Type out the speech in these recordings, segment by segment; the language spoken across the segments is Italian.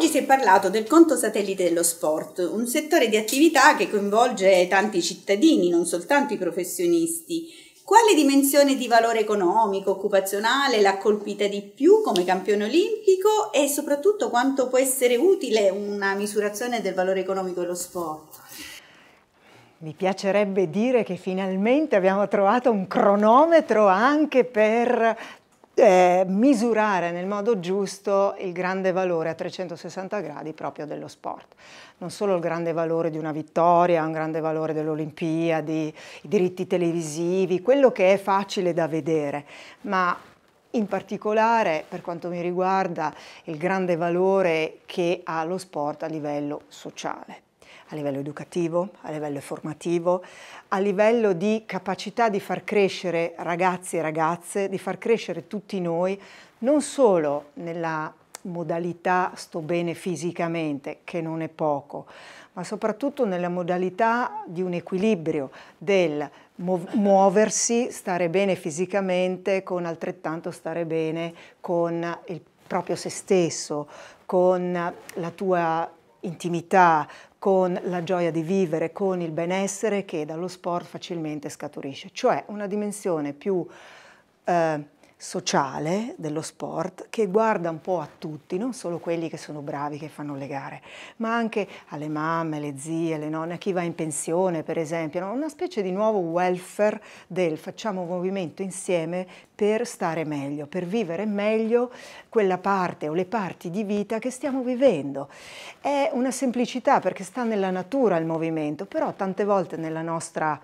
Oggi si è parlato del conto satellite dello sport, un settore di attività che coinvolge tanti cittadini, non soltanto i professionisti. Quale dimensione di valore economico, occupazionale l'ha colpita di più come campione olimpico e soprattutto quanto può essere utile una misurazione del valore economico dello sport? Mi piacerebbe dire che finalmente abbiamo trovato un cronometro anche per eh, misurare nel modo giusto il grande valore a 360 gradi proprio dello sport. Non solo il grande valore di una vittoria, un grande valore delle Olimpiadi, i diritti televisivi, quello che è facile da vedere, ma in particolare, per quanto mi riguarda, il grande valore che ha lo sport a livello sociale a livello educativo, a livello formativo, a livello di capacità di far crescere ragazzi e ragazze, di far crescere tutti noi, non solo nella modalità sto bene fisicamente, che non è poco, ma soprattutto nella modalità di un equilibrio del muoversi, stare bene fisicamente, con altrettanto stare bene con il proprio se stesso, con la tua intimità, con la gioia di vivere, con il benessere che dallo sport facilmente scaturisce, cioè una dimensione più eh, sociale dello sport che guarda un po' a tutti, non solo quelli che sono bravi, che fanno le gare, ma anche alle mamme, alle zie, alle nonne, a chi va in pensione per esempio, una specie di nuovo welfare del facciamo un movimento insieme per stare meglio, per vivere meglio quella parte o le parti di vita che stiamo vivendo. È una semplicità perché sta nella natura il movimento, però tante volte nella nostra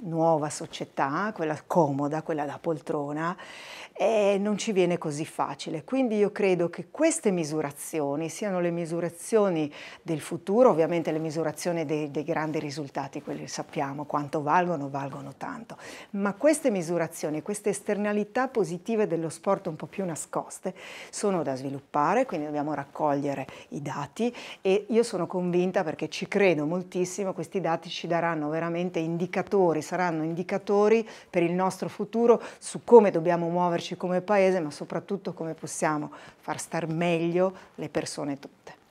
nuova società, quella comoda, quella da poltrona, eh, non ci viene così facile. Quindi io credo che queste misurazioni siano le misurazioni del futuro, ovviamente le misurazioni dei, dei grandi risultati, quelli sappiamo quanto valgono, valgono tanto, ma queste misurazioni, queste esternalità positive dello sport un po' più nascoste sono da sviluppare, quindi dobbiamo raccogliere i dati e io sono convinta perché ci credo moltissimo, questi dati ci daranno veramente indicatori saranno indicatori per il nostro futuro su come dobbiamo muoverci come paese, ma soprattutto come possiamo far star meglio le persone tutte.